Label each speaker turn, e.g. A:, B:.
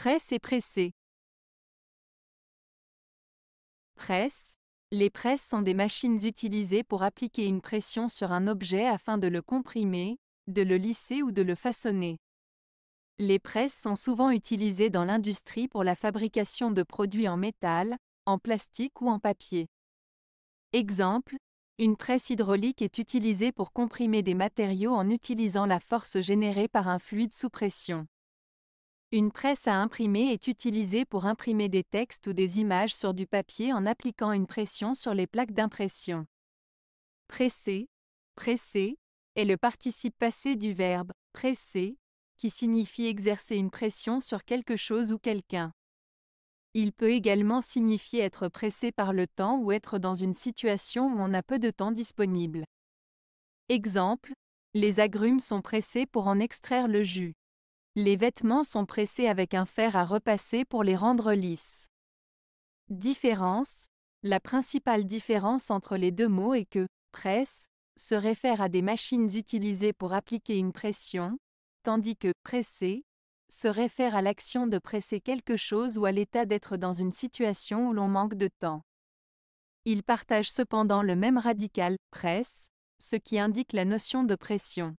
A: Presse et presser.
B: Presse. Les presses sont des machines utilisées pour appliquer une pression sur un objet afin de le comprimer, de le lisser ou de le façonner. Les presses sont souvent utilisées dans l'industrie pour la fabrication de produits en métal, en plastique ou en papier. Exemple, une presse hydraulique est utilisée pour comprimer des matériaux en utilisant la force générée par un fluide sous pression. Une presse à imprimer est utilisée pour imprimer des textes ou des images sur du papier en appliquant une pression sur les plaques d'impression. Presser, presser, est le participe passé du verbe presser, qui signifie exercer une pression sur quelque chose ou quelqu'un. Il peut également signifier être pressé par le temps ou être dans une situation où on a peu de temps disponible. Exemple, les agrumes sont pressés pour en extraire le jus. Les vêtements sont pressés avec un fer à repasser pour les rendre lisses. Différence La principale différence entre les deux mots est que presse se réfère à des machines utilisées pour appliquer une pression, tandis que presser se réfère à l'action de presser quelque chose ou à l'état d'être dans une situation où l'on manque de temps. Ils partagent cependant le même radical presse, ce qui
A: indique la notion de pression.